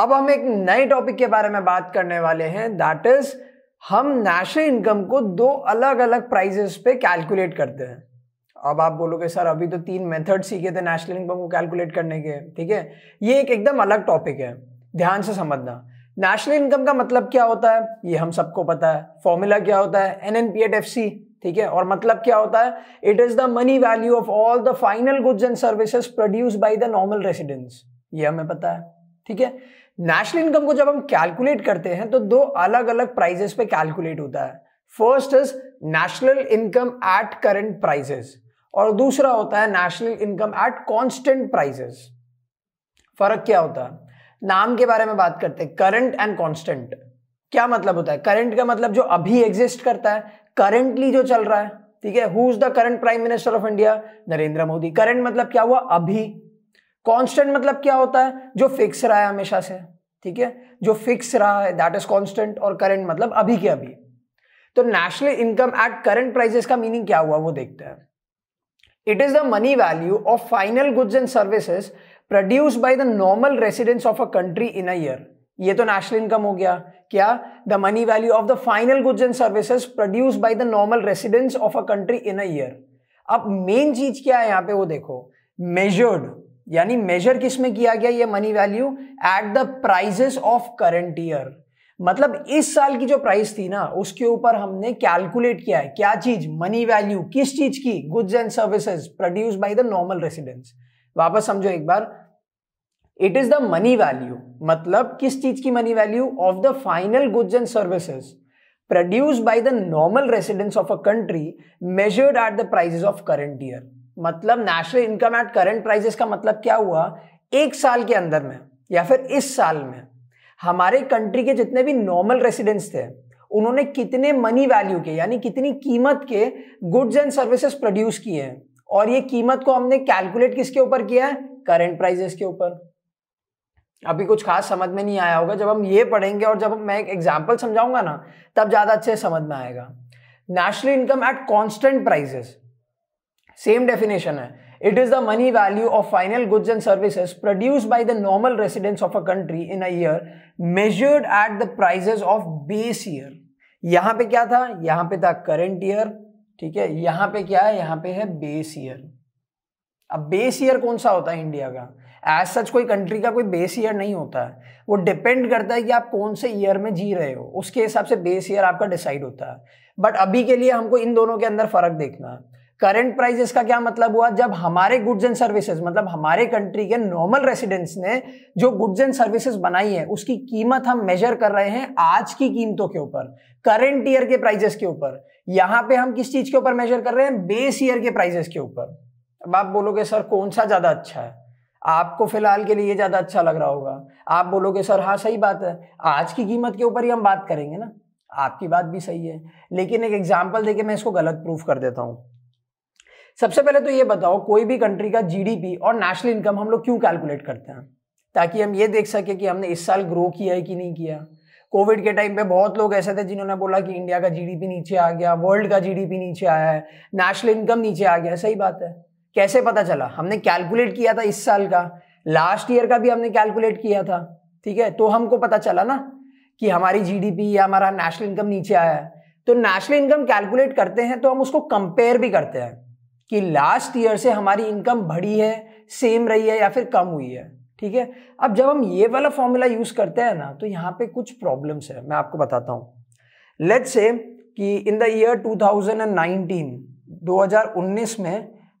अब हम एक नए टॉपिक के बारे में बात करने वाले हैं दैट इज हम नेशनल इनकम को दो अलग अलग प्राइजेस पे कैलकुलेट करते हैं अब आप बोलोगे सर अभी तो तीन मेथड सीखे थे नेशनल इनकम को कैलकुलेट करने के ठीक है ये एक एकदम अलग टॉपिक है ध्यान से समझना नेशनल इनकम का मतलब क्या होता है ये हम सबको पता है फॉर्मूला क्या होता है N N P at F C ठीक है और मतलब क्या होता है it is the money value of all the final goods and services produce by the normal residents ये हमें पता है ठीक है नेशनल इनकम को जब हम कैलकुलेट करते हैं तो दो अलग अलग प्राइजेस पे कैलकुलेट होता है first is national income at current prices और दूसरा होता है national income at constant prices फर्क क्या होता है नाम के बारे में बात करते हैं करंट एंड कांस्टेंट क्या मतलब होता है करंट का मतलब जो अभी एग्जिस्ट करता है करंटली जो चल रहा है ठीक है who is the current prime minister of India Narendra Modi current मतलब क्या हुआ अभी कांस्टेंट मतलब क्या होता है जो फिक्स रहा है हमेशा से ठीक है जो फिक्स रहा है दैट इज कांस्टेंट और करंट मतलब अभी के अभी तो national income at current prices का मीनिंग क्या हुआ वो देखते हैं it is the money value of final goods and services produce by the normal residents of a country in a year ये तो नेशनल इनकम हो गया क्या the money value of the final goods and services produce by the normal residents of a country in a year अब main चीज क्या है यहां पे वो देखो मेजर्ड यानी मेजर किस में किया गया ये money value at the prices of current year मतलब इस साल की जो प्राइस थी ना उसके ऊपर हमने कैलकुलेट किया है क्या चीज मनी वैल्यू किस चीज की goods and services produce by the normal residents वापस समझो एक बार it is the money value मतलब किस चीज की money value of the final goods and services produce by the normal residents of a country measured at the prices of current year मतलब national income at current prices का मतलब क्या हुआ एक साल के अंदर में या फिर इस साल में हमारे कंट्री के जितने भी नॉर्मल रेसिडेंट्स थे उन्होंने कितने मनी वैल्यू के यानी कितनी कीमत के गुड्स एंड सर्विसेज प्रोड्यूस किए हैं और ये कीमत को हमने कैलकुलेट किसके ऊपर किया है करंट प्राइजेस के ऊपर अभी कुछ खास समझ में नहीं आया होगा जब हम ये पढ़ेंगे और जब मैं एक एग्जाम्पल समझाऊंगा ना तब ज़्यादा अच्छे समझ में आएगा national income at constant prices same definition है it is the money value of final goods and services produce by the normal residents of a country in a year measured at the prices of base year यहाँ पे क्या था यहाँ पे था current year ठीक है यहाँ पे क्या है यहाँ पे है बेस ईयर अब बेस ईयर कौन सा होता है इंडिया का एज सच कोई कंट्री का कोई बेस ईयर नहीं होता है वो डिपेंड करता है कि आप कौन से ईयर में जी रहे हो उसके हिसाब से बेस ईयर आपका डिसाइड होता है बट अभी के लिए हमको इन दोनों के अंदर फर्क देखना है करंट प्राइजेस का क्या मतलब हुआ जब हमारे गुड्स एंड सर्विसेज मतलब हमारे कंट्री के नॉर्मल रेसिडेंट्स ने जो गुड्स एंड सर्विसेज बनाई है उसकी कीमत हम मेजर कर रहे हैं आज की कीमतों के ऊपर करंट ईयर के प्राइजेस के ऊपर यहां पे हम किस चीज के ऊपर मेजर कर रहे हैं बेस ईयर के प्राइजेस के ऊपर अब आप बोलोगे सर कौन सा ज्यादा अच्छा है आपको फिलहाल के लिए ज्यादा अच्छा लग रहा होगा आप बोलोगे सर हाँ सही बात है आज की कीमत के ऊपर ही हम बात करेंगे ना आपकी बात भी सही है लेकिन एक एग्जाम्पल देके मैं इसको गलत प्रूफ कर देता हूँ सबसे पहले तो ये बताओ कोई भी कंट्री का जीडीपी और नेशनल इनकम हम लोग क्यों कैलकुलेट करते हैं ताकि हम ये देख सके कि हमने इस साल ग्रो किया है कि नहीं किया कोविड के टाइम पे बहुत लोग ऐसे थे जिन्होंने बोला कि इंडिया का जीडीपी नीचे आ गया वर्ल्ड का जीडीपी नीचे आया है नेशनल इनकम नीचे आ गया है सही बात है कैसे पता चला हमने कैलकुलेट किया था इस साल का लास्ट ईयर का भी हमने कैलकुलेट किया था ठीक है तो हमको पता चला ना कि हमारी जीडीपी या हमारा नेशनल इनकम नीचे आया है तो नेशनल इनकम कैलकुलेट करते हैं तो हम उसको कंपेयर भी करते हैं कि लास्ट ईयर से हमारी इनकम बढ़ी है सेम रही है या फिर कम हुई है ठीक है अब जब हम ये वाला फॉर्मूला यूज करते हैं ना तो यहाँ पे कुछ प्रॉब्लम्स है मैं आपको बताता हूँ लेट से कि इन द ईयर 2019 2019 में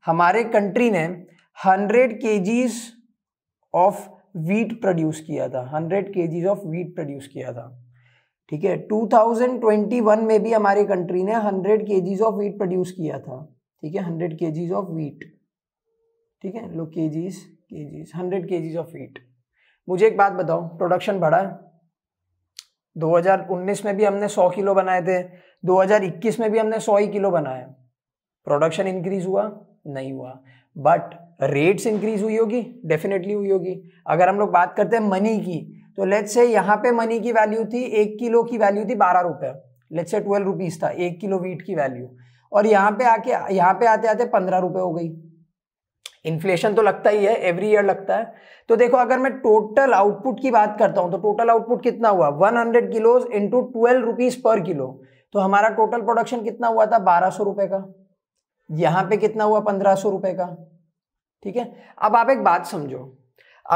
हमारे कंट्री ने 100 के ऑफ वीट प्रोड्यूस किया था 100 के ऑफ वीट प्रोड्यूस किया था ठीक है 2021 में भी हमारी कंट्री ने 100 के ऑफ वीट प्रोड्यूस किया था ठीक है हंड्रेड के जीज ऑफ वीट ठीक है लो के जीज के जीज हंड्रेड के जीज ऑफ वीट मुझे एक बात बताओ प्रोडक्शन बढ़ा है 2019 में भी हमने 100 किलो बनाए थे 2021 में भी हमने 100 ही किलो बनाए प्रोडक्शन इंक्रीज हुआ नहीं हुआ बट रेट्स इंक्रीज हुई होगी डेफिनेटली हुई होगी अगर हम लोग बात करते हैं मनी की तो लेट्स से यहाँ पे मनी की वैल्यू थी एक किलो की वैल्यू थी बारह रुपये लेट्स से ट्वेल्व रुपीज़ था एक किलो वीट की वैल्यू और यहाँ पे आके यहाँ पे आते आते पंद्रह रुपये हो गई इन्फ्लेशन तो लगता ही है एवरी ईयर लगता है तो देखो अगर मैं टोटल आउटपुट की बात करता हूँ तो टोटल आउटपुट कितना हुआ one hundred kilos into twelve rupees per kilo तो हमारा टोटल प्रोडक्शन कितना हुआ था बारह सौ रुपये का यहाँ पे कितना हुआ पंद्रह सौ रुपये का ठीक है अब आप एक बात समझो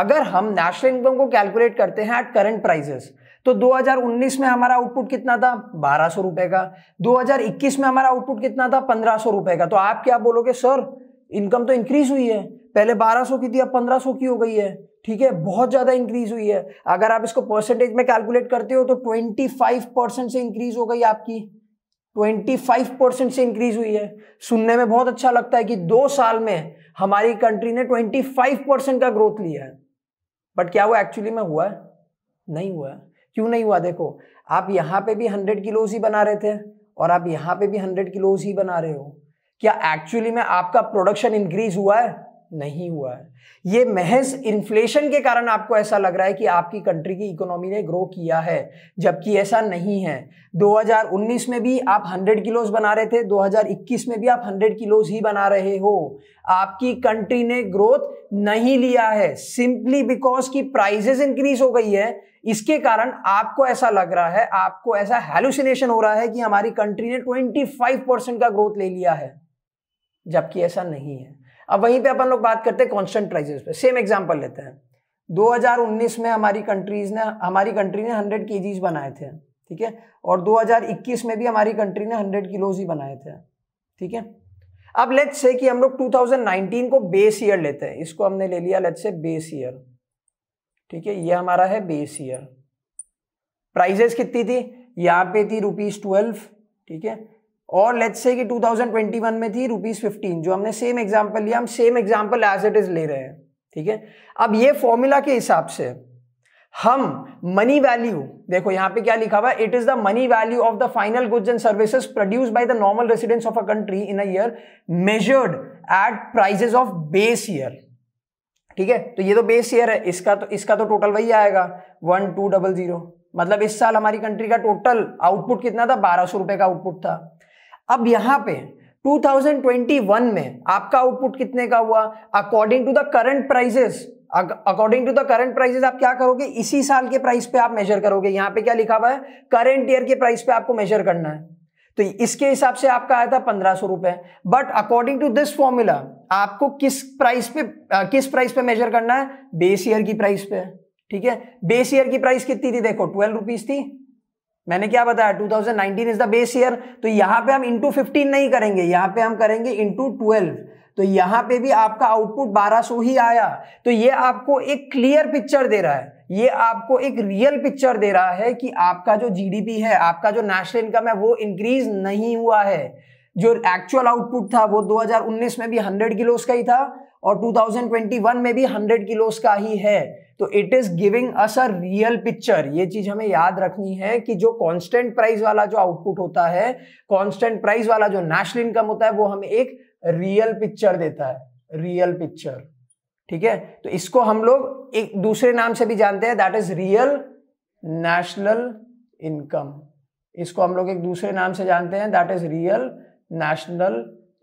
अगर हम नेशनल इनकम को कैलकुलेट करते हैं एट करंट प्राइसेस तो 2019 में हमारा आउटपुट कितना था बारह सौ रुपए का 2021 में हमारा आउटपुट कितना था पंद्रह सौ रुपए का तो आप क्या बोलोगे सर इनकम तो इंक्रीज हुई है पहले 1200 की थी अब 1500 की हो गई है ठीक है बहुत ज़्यादा इंक्रीज हुई है अगर आप इसको परसेंटेज में कैलकुलेट करते हो तो 25 परसेंट से इंक्रीज हो गई आपकी 25 परसेंट से इंक्रीज हुई है सुनने में बहुत अच्छा लगता है कि दो साल में हमारी कंट्री ने 25 परसेंट का ग्रोथ लिया है बट क्या वो एक्चुअली में हुआ है नहीं हुआ है क्यों नहीं हुआ देखो आप यहाँ पे भी हंड्रेड किलोज ही बना रहे थे और आप यहाँ पे भी हंड्रेड किलोज ही बना रहे हो क्या एक्चुअली में आपका प्रोडक्शन इंक्रीज हुआ है नहीं हुआ है ये महज इन्फ्लेशन के कारण आपको ऐसा लग रहा है कि आपकी कंट्री की इकोनॉमी ने ग्रो किया है जबकि ऐसा नहीं है 2019 में भी आप 100 किलोज बना रहे थे 2021 में भी आप 100 किलोज ही बना रहे हो आपकी कंट्री ने ग्रोथ नहीं लिया है सिंपली बिकॉज की प्राइजेस इंक्रीज हो गई है इसके कारण आपको ऐसा लग रहा है आपको ऐसा हेलुसिनेशन हो रहा है कि हमारी कंट्री ने 25 परसेंट का ग्रोथ ले लिया है जबकि ऐसा नहीं है अब वहीं पे अपन लोग बात करते हैं कॉन्स्टेंट प्राइजेस पे सेम एग्जांपल लेते हैं 2019 में हमारी कंट्रीज ने हमारी कंट्री ने 100 के बनाए थे ठीक है और 2021 में भी हमारी कंट्री ने 100 किलोज ही बनाए थे ठीक है अब लेट से कि हम लोग 2019 को बेस ईयर लेते हैं इसको हमने ले लिया लेट से बेस ईयर ठीक है ये हमारा है बेस ईयर प्राइजेस कितनी थी यहाँ पे थी रुपीज ट्वेल्व ठीक है और लेट्स से कि 2021 में थी रुपीज फिफ्टीन जो हमने सेम एग्जाम्पल लिया हम same example as it is ले रहे हैं ठीक है अब ये फॉर्मूला के हिसाब से हम मनी वैल्यू देखो यहां पे क्या लिखा हुआ it is the money value of the final goods and services produce by the normal residents of a country in a year measured at prices of base year ठीक है तो ये तो बेस ईयर है इसका तो इसका तो टोटल वही आएगा वन टू डबल जीरो मतलब इस साल हमारी कंट्री का टोटल आउटपुट कितना था बारह सौ रुपए का आउटपुट था अब यहां पे 2021 में आपका आउटपुट कितने का हुआ according to the current prices according to the current prices आप क्या करोगे इसी साल के प्राइस पे आप मेजर करोगे यहां पे क्या लिखा हुआ है करंट ईयर के प्राइस पे आपको मेजर करना है तो इसके हिसाब से आपका आया था पंद्रह सौ रुपए but according to this formula आपको किस प्राइस पे आ, किस प्राइस पे मेजर करना है बेस ईयर की प्राइस पे ठीक है बेस ईयर की प्राइस कितनी थी देखो ट्वेल्व रुपीज थी मैंने क्या बताया 2019 इज द बेस ईयर तो यहाँ पे हम इंटू फिफ्टीन नहीं करेंगे यहाँ पे हम करेंगे इंटू ट्वेल्व तो यहाँ पे भी आपका आउटपुट 1200 ही आया तो ये आपको एक क्लियर पिक्चर दे रहा है ये आपको एक रियल पिक्चर दे रहा है कि आपका जो जीडीपी है आपका जो नेशनल इनकम है वो इंक्रीज नहीं हुआ है जो एक्चुअल आउटपुट था वो 2019 में भी 100 किलोस का ही था और 2021 में भी 100 किलोस का ही है तो it is giving us a real picture ये चीज हमें याद रखनी है कि जो कांस्टेंट प्राइस वाला जो आउटपुट होता है कांस्टेंट प्राइस वाला जो नेशनल इनकम होता है वो हमें एक रियल पिक्चर देता है रियल पिक्चर ठीक है तो इसको हम लोग एक दूसरे नाम से भी जानते हैं that is real national income इसको हम लोग एक दूसरे नाम से जानते हैं that is real national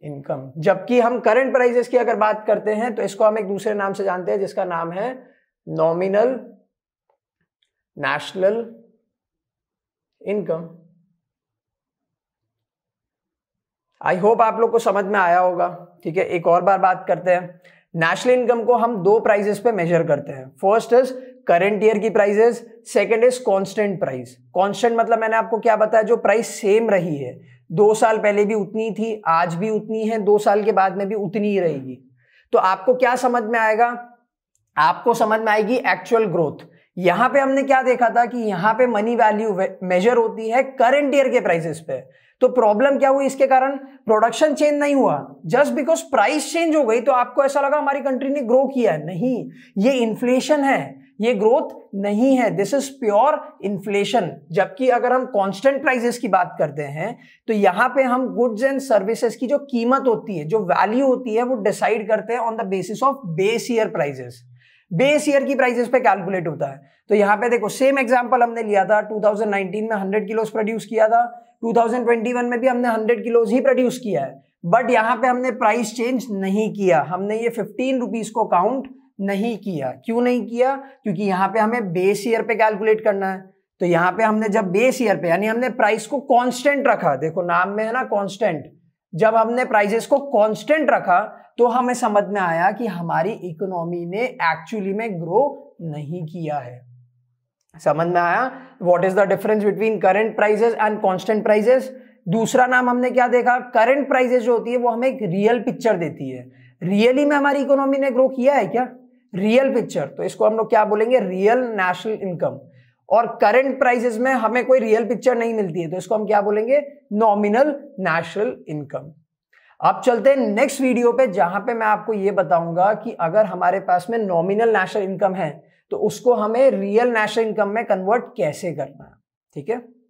income जबकि हम करंट प्राइजेस की अगर बात करते हैं तो इसको हम एक दूसरे नाम से जानते हैं जिसका नाम है nominal national income I hope आप लोग को समझ में आया होगा ठीक है एक और बार बात करते हैं नेशनल इनकम को हम दो प्राइजेस पे मेजर करते हैं फर्स्ट इज करेंट ईयर की prices second is constant price constant मतलब मैंने आपको क्या बताया जो प्राइस सेम रही है दो साल पहले भी उतनी थी आज भी उतनी है दो साल के बाद में भी उतनी ही रहेगी तो आपको क्या समझ में आएगा आपको समझ में आएगी एक्चुअल ग्रोथ यहां पे हमने क्या देखा था कि यहां पे मनी वैल्यू मेजर होती है करंट ईयर के प्राइसेस पे तो प्रॉब्लम क्या हुई इसके कारण प्रोडक्शन चेंज नहीं हुआ जस्ट बिकॉज प्राइस चेंज हो गई तो आपको ऐसा लगा हमारी कंट्री ने ग्रो किया नहीं ये इन्फ्लेशन है ये ग्रोथ नहीं है दिस इज प्योर इन्फ्लेशन जबकि अगर हम कांस्टेंट प्राइसेस की बात करते हैं तो यहाँ पे हम गुड्स एंड सर्विसेज की जो कीमत होती है जो वैल्यू होती है वो डिसाइड करते हैं on the basis of base year prices base year की प्राइसेस पे कैलकुलेट होता है तो यहाँ पे देखो सेम एग्जांपल हमने लिया था 2019 में 100 किलोस प्रोड्यूस किया था 2021 में भी हमने 100 किलोस ही प्रोड्यूस किया है बट यहाँ पे हमने प्राइस चेंज नहीं किया हमने ये फिफ्टीन रुपीज को काउंट नहीं किया क्यों नहीं किया क्योंकि यहाँ पे हमें बेस ईयर पे कैलकुलेट करना है तो यहाँ पे हमने जब बेस ईयर पे यानी हमने प्राइस को कांस्टेंट रखा देखो नाम में है ना कांस्टेंट जब हमने प्राइजेस को कांस्टेंट रखा तो हमें समझ में आया कि हमारी इकोनॉमी ने एक्चुअली में ग्रो नहीं किया है समझ में आया what is the difference between current prices and constant prices दूसरा नाम हमने क्या देखा करंट प्राइजेस जो होती है वो हमें एक रियल पिक्चर देती है रियली में हमारी इकोनॉमी ने ग्रो किया है क्या रियल पिक्चर तो इसको हम लोग क्या बोलेंगे रियल नेशनल इनकम और करंट प्राइसेस में हमें कोई रियल पिक्चर नहीं मिलती है तो इसको हम क्या बोलेंगे नॉमिनल नेशनल इनकम आप चलते हैं नेक्स्ट वीडियो पे जहां पे मैं आपको ये बताऊंगा कि अगर हमारे पास में नॉमिनल नेशनल इनकम है तो उसको हमें रियल नेशनल इनकम में कन्वर्ट कैसे करना है ठीक है